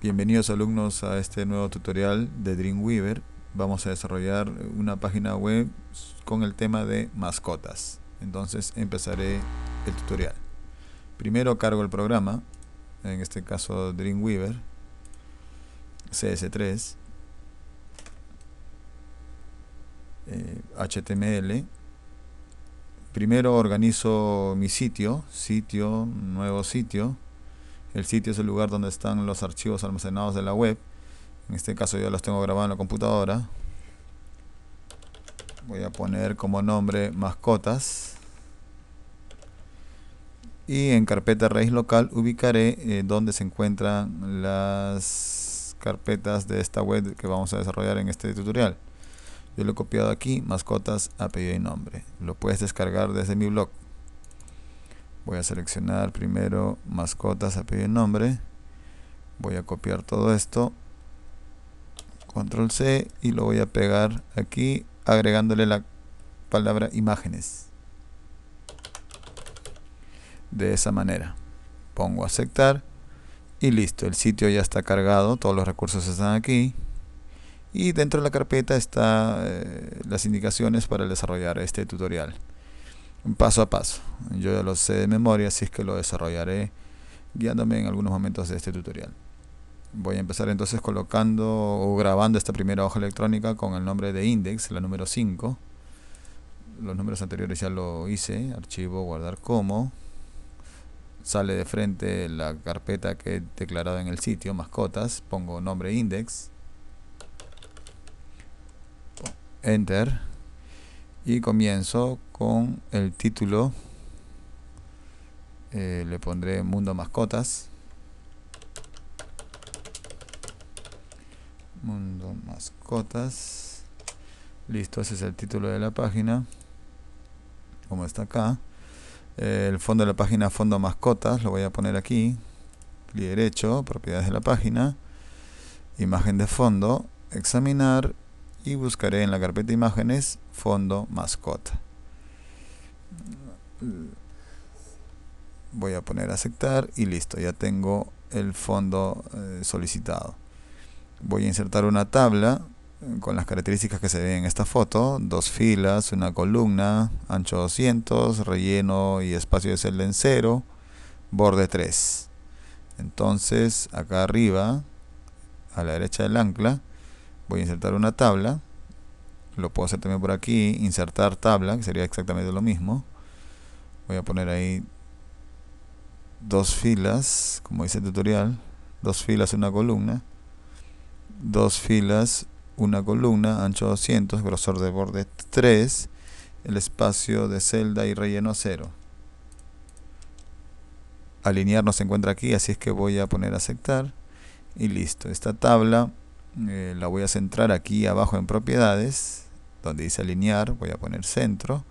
Bienvenidos alumnos a este nuevo tutorial de Dreamweaver. Vamos a desarrollar una página web con el tema de mascotas. Entonces empezaré el tutorial. Primero cargo el programa, en este caso Dreamweaver, CS3, eh, HTML. Primero organizo mi sitio, sitio, nuevo sitio el sitio es el lugar donde están los archivos almacenados de la web. En este caso yo los tengo grabados en la computadora. Voy a poner como nombre mascotas. Y en carpeta raíz local ubicaré eh, donde se encuentran las carpetas de esta web que vamos a desarrollar en este tutorial. Yo lo he copiado aquí, mascotas, apellido y nombre. Lo puedes descargar desde mi blog voy a seleccionar primero mascotas apellido nombre voy a copiar todo esto control C y lo voy a pegar aquí agregándole la palabra imágenes de esa manera pongo aceptar y listo el sitio ya está cargado todos los recursos están aquí y dentro de la carpeta están eh, las indicaciones para desarrollar este tutorial paso a paso. Yo ya lo sé de memoria, así es que lo desarrollaré guiándome en algunos momentos de este tutorial. Voy a empezar entonces colocando o grabando esta primera hoja electrónica con el nombre de index, la número 5. Los números anteriores ya lo hice, archivo, guardar como. Sale de frente la carpeta que he declarado en el sitio, mascotas. Pongo nombre index. Enter y comienzo con el título eh, le pondré mundo mascotas mundo mascotas listo ese es el título de la página como está acá eh, el fondo de la página fondo mascotas lo voy a poner aquí clic derecho propiedades de la página imagen de fondo examinar y buscaré en la carpeta imágenes fondo mascota voy a poner aceptar y listo ya tengo el fondo eh, solicitado voy a insertar una tabla eh, con las características que se ven en esta foto dos filas una columna ancho 200 relleno y espacio de celda en 0 borde 3 entonces acá arriba a la derecha del ancla voy a insertar una tabla lo puedo hacer también por aquí insertar tabla que sería exactamente lo mismo voy a poner ahí dos filas como dice el tutorial dos filas una columna dos filas una columna ancho 200 grosor de borde 3 el espacio de celda y relleno 0 alinear no se encuentra aquí así es que voy a poner aceptar y listo esta tabla eh, la voy a centrar aquí abajo en propiedades, donde dice alinear, voy a poner centro,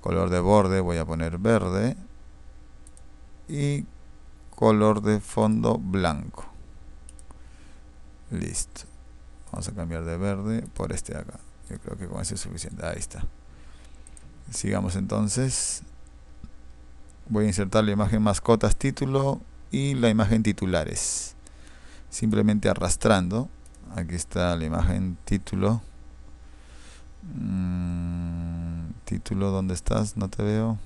color de borde voy a poner verde y color de fondo blanco. Listo. Vamos a cambiar de verde por este de acá. Yo creo que con eso es suficiente. Ahí está. Sigamos entonces. Voy a insertar la imagen mascotas título y la imagen titulares. Simplemente arrastrando aquí está la imagen título mm, título dónde estás no te veo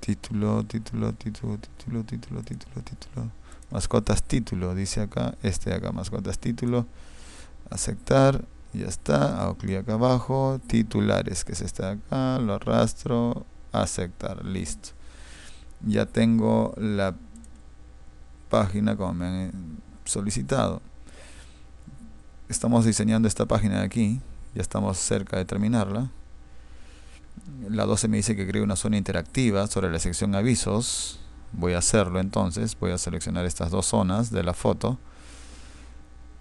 título título título título título título título mascotas título dice acá este de acá mascotas título aceptar ya está hago clic acá abajo titulares que es este de acá lo arrastro aceptar listo ya tengo la página como me han eh, solicitado. Estamos diseñando esta página de aquí, ya estamos cerca de terminarla. La 12 me dice que cree una zona interactiva sobre la sección avisos. Voy a hacerlo entonces, voy a seleccionar estas dos zonas de la foto.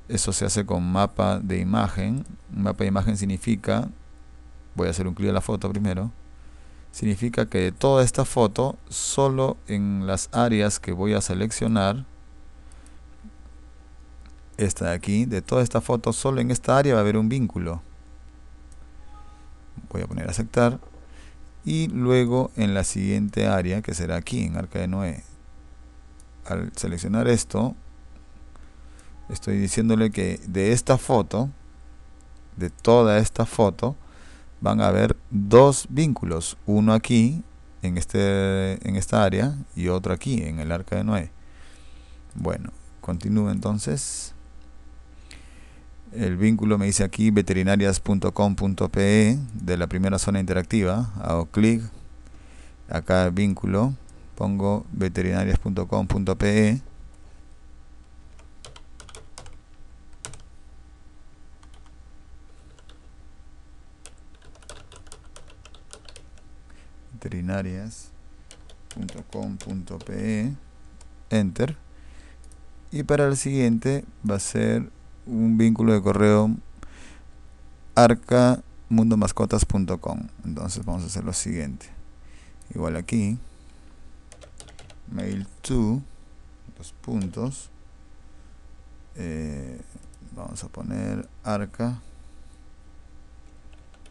Eso se hace con mapa de imagen. mapa de imagen significa, voy a hacer un clic a la foto primero, significa que de toda esta foto, solo en las áreas que voy a seleccionar, esta de aquí, de toda esta foto, solo en esta área va a haber un vínculo. Voy a poner aceptar. Y luego en la siguiente área, que será aquí, en Arca de Noé. Al seleccionar esto, estoy diciéndole que de esta foto, de toda esta foto, van a haber dos vínculos, uno aquí en, este, en esta área y otro aquí en el arca de Noé. Bueno, continúo entonces. El vínculo me dice aquí veterinarias.com.pe de la primera zona interactiva. Hago clic. Acá vínculo. Pongo veterinarias.com.pe veterinarias.com.pe enter y para el siguiente va a ser un vínculo de correo arca mundomascotas.com entonces vamos a hacer lo siguiente igual aquí mail to los puntos eh, vamos a poner arca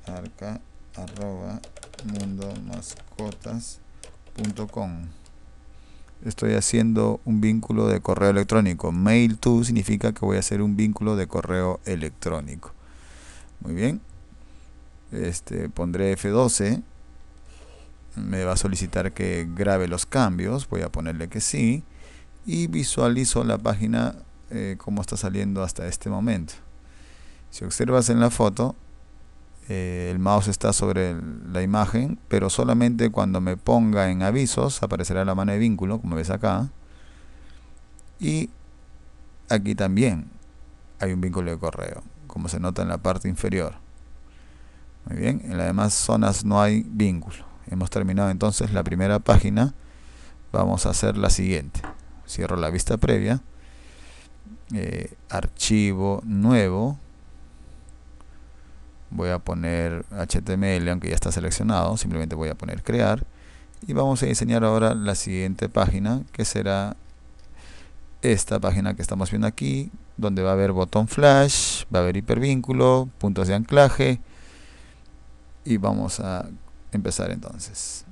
arca arroba mundo mascotas.com estoy haciendo un vínculo de correo electrónico. Mail to significa que voy a hacer un vínculo de correo electrónico. Muy bien. Este, pondré F12. Me va a solicitar que grabe los cambios. Voy a ponerle que sí. Y visualizo la página eh, como está saliendo hasta este momento. Si observas en la foto, eh, el mouse está sobre la imagen, pero solamente cuando me ponga en avisos aparecerá la mano de vínculo, como ves acá. Y aquí también hay un vínculo de correo, como se nota en la parte inferior. Muy bien, en las demás zonas no hay vínculo. Hemos terminado entonces la primera página. Vamos a hacer la siguiente. Cierro la vista previa. Eh, archivo nuevo voy a poner HTML, aunque ya está seleccionado, simplemente voy a poner crear y vamos a diseñar ahora la siguiente página que será esta página que estamos viendo aquí donde va a haber botón flash, va a haber hipervínculo, puntos de anclaje y vamos a empezar entonces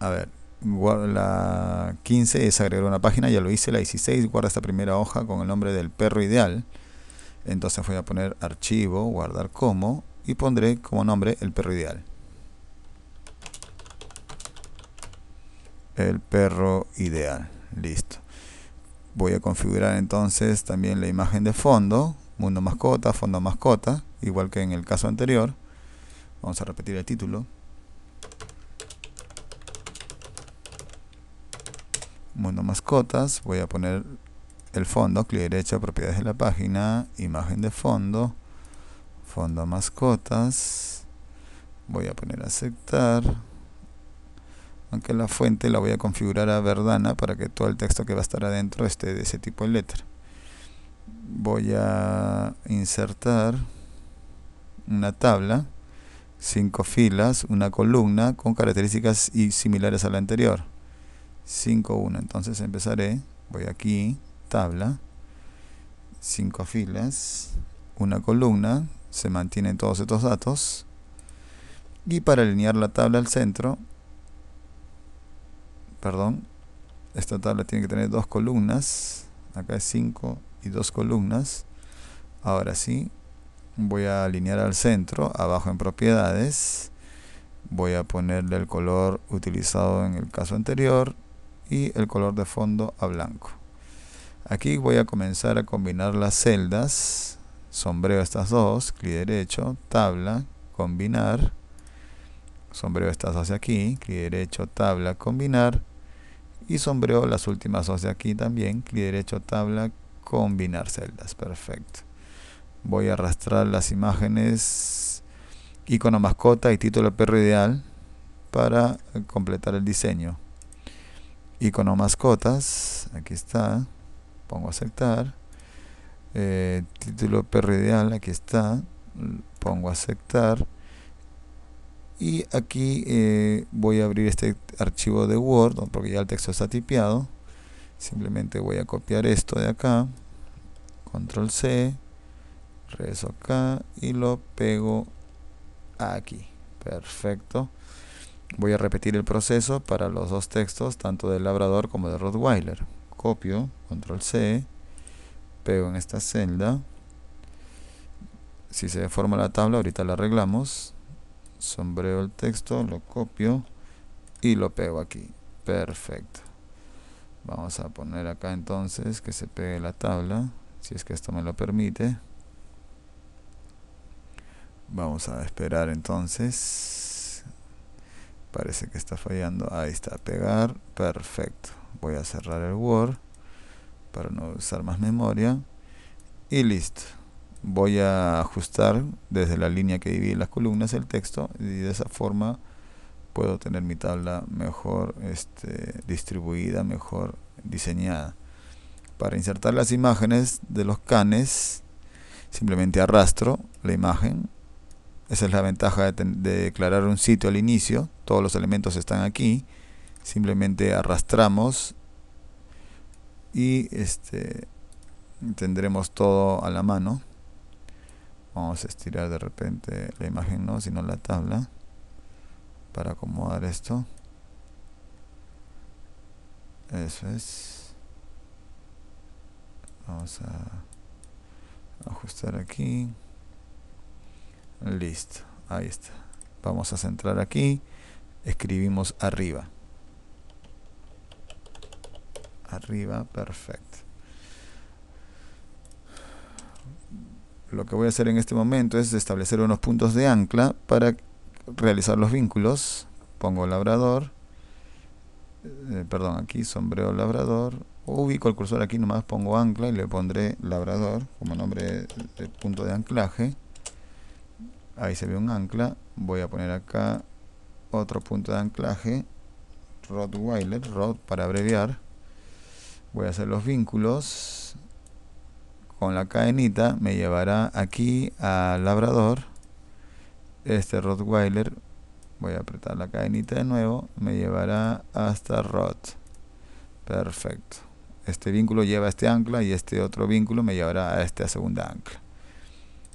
a ver la 15 es agregar una página, ya lo hice, la 16 guarda esta primera hoja con el nombre del perro ideal entonces voy a poner archivo, guardar como y pondré como nombre el perro ideal. El perro ideal. Listo. Voy a configurar entonces también la imagen de fondo. Mundo mascota, fondo mascota. Igual que en el caso anterior. Vamos a repetir el título. Mundo mascotas. Voy a poner el fondo, clic derecho, propiedades de la página, imagen de fondo, fondo mascotas, voy a poner aceptar, aunque la fuente la voy a configurar a Verdana para que todo el texto que va a estar adentro esté de ese tipo de letra. Voy a insertar una tabla, cinco filas, una columna con características y similares a la anterior. 5.1. entonces empezaré, voy aquí, tabla, cinco filas, una columna, se mantienen todos estos datos. Y para alinear la tabla al centro, perdón, esta tabla tiene que tener dos columnas, acá es 5 y dos columnas. Ahora sí, voy a alinear al centro, abajo en propiedades, voy a ponerle el color utilizado en el caso anterior y el color de fondo a blanco. Aquí voy a comenzar a combinar las celdas. Sombreo estas dos, clic derecho, tabla, combinar. Sombreo estas dos aquí, clic derecho, tabla, combinar. Y sombreo las últimas dos de aquí también, clic derecho, tabla, combinar celdas. Perfecto. Voy a arrastrar las imágenes, icono mascota y título perro ideal para eh, completar el diseño. Icono mascotas, aquí está pongo aceptar. Eh, título título ideal aquí está, pongo aceptar. Y aquí eh, voy a abrir este archivo de Word, porque ya el texto está tipeado. Simplemente voy a copiar esto de acá, control C, Rezo acá y lo pego aquí. Perfecto. Voy a repetir el proceso para los dos textos, tanto del labrador como de Rottweiler copio, control C, pego en esta celda. Si se deforma la tabla, ahorita la arreglamos. Sombreo el texto, lo copio y lo pego aquí. Perfecto. Vamos a poner acá entonces que se pegue la tabla, si es que esto me lo permite. Vamos a esperar entonces. Parece que está fallando. Ahí está, pegar. Perfecto voy a cerrar el Word para no usar más memoria y listo voy a ajustar desde la línea que divide las columnas el texto y de esa forma puedo tener mi tabla mejor este, distribuida, mejor diseñada. Para insertar las imágenes de los canes, simplemente arrastro la imagen. Esa es la ventaja de declarar un sitio al inicio. Todos los elementos están aquí simplemente arrastramos y este tendremos todo a la mano vamos a estirar de repente la imagen no sino la tabla para acomodar esto eso es vamos a ajustar aquí listo ahí está vamos a centrar aquí escribimos arriba arriba, perfecto. Lo que voy a hacer en este momento es establecer unos puntos de ancla para realizar los vínculos. Pongo labrador, eh, perdón, aquí sombreo labrador, ubico el cursor aquí nomás, pongo ancla y le pondré labrador como nombre de punto de anclaje. Ahí se ve un ancla, voy a poner acá otro punto de anclaje, Rottweiler, Rod para abreviar voy a hacer los vínculos con la cadenita me llevará aquí al labrador este Rottweiler voy a apretar la cadenita de nuevo me llevará hasta Rot perfecto este vínculo lleva este ancla y este otro vínculo me llevará a esta segunda ancla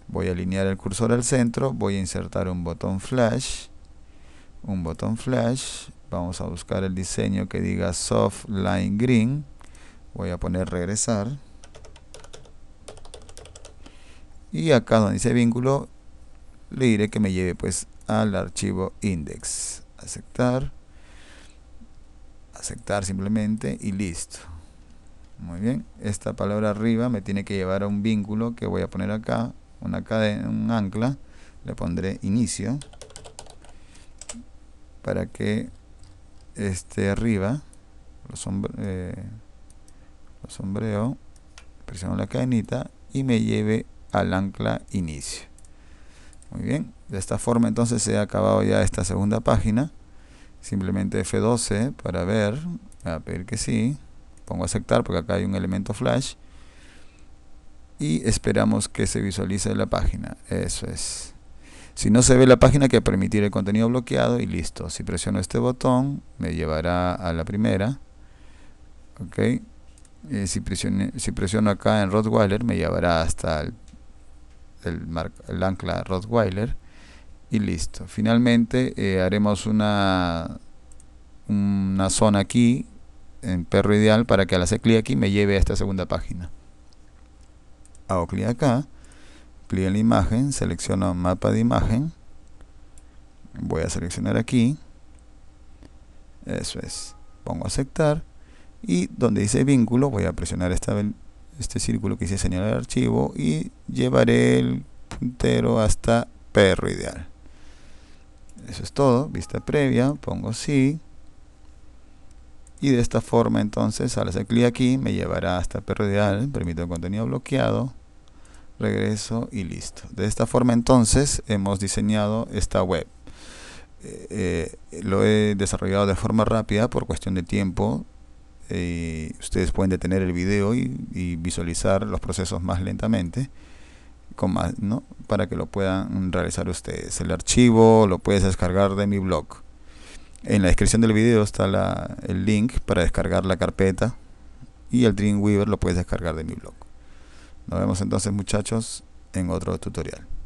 voy a alinear el cursor al centro voy a insertar un botón flash un botón flash vamos a buscar el diseño que diga soft line green voy a poner regresar y acá donde dice vínculo le diré que me lleve pues al archivo index aceptar aceptar simplemente y listo muy bien esta palabra arriba me tiene que llevar a un vínculo que voy a poner acá una cadena un ancla le pondré inicio para que esté arriba los eh, lo sombreo, presiono la cadenita y me lleve al ancla inicio. Muy bien, de esta forma entonces se ha acabado ya esta segunda página. Simplemente F12 para ver, a pedir que sí. Pongo aceptar porque acá hay un elemento flash. Y esperamos que se visualice la página. Eso es. Si no se ve la página, que permitir el contenido bloqueado y listo. Si presiono este botón, me llevará a la primera. Ok, eh, si, presiono acá en Rottweiler me llevará hasta el, ancla Rottweiler y listo finalmente eh, haremos una una zona aquí en perro ideal para que al hacer clic aquí me lleve a esta segunda página hago clic acá clic en la imagen selecciono mapa de imagen voy a seleccionar aquí eso es pongo aceptar y donde dice vínculo voy a presionar esta, este círculo que dice señalar archivo y llevaré el puntero hasta perro ideal eso es todo, vista previa, pongo sí y de esta forma entonces al hacer clic aquí me llevará hasta perro ideal, permito contenido bloqueado regreso y listo de esta forma entonces hemos diseñado esta web eh, eh, lo he desarrollado de forma rápida por cuestión de tiempo eh, ustedes pueden detener el video y, visualizar los procesos más lentamente con más, ¿no? para que lo puedan realizar ustedes. El archivo lo puedes descargar de mi blog. En la descripción del video está el link para descargar la carpeta y el Dreamweaver lo puedes descargar de mi blog. Nos vemos entonces muchachos en otro tutorial.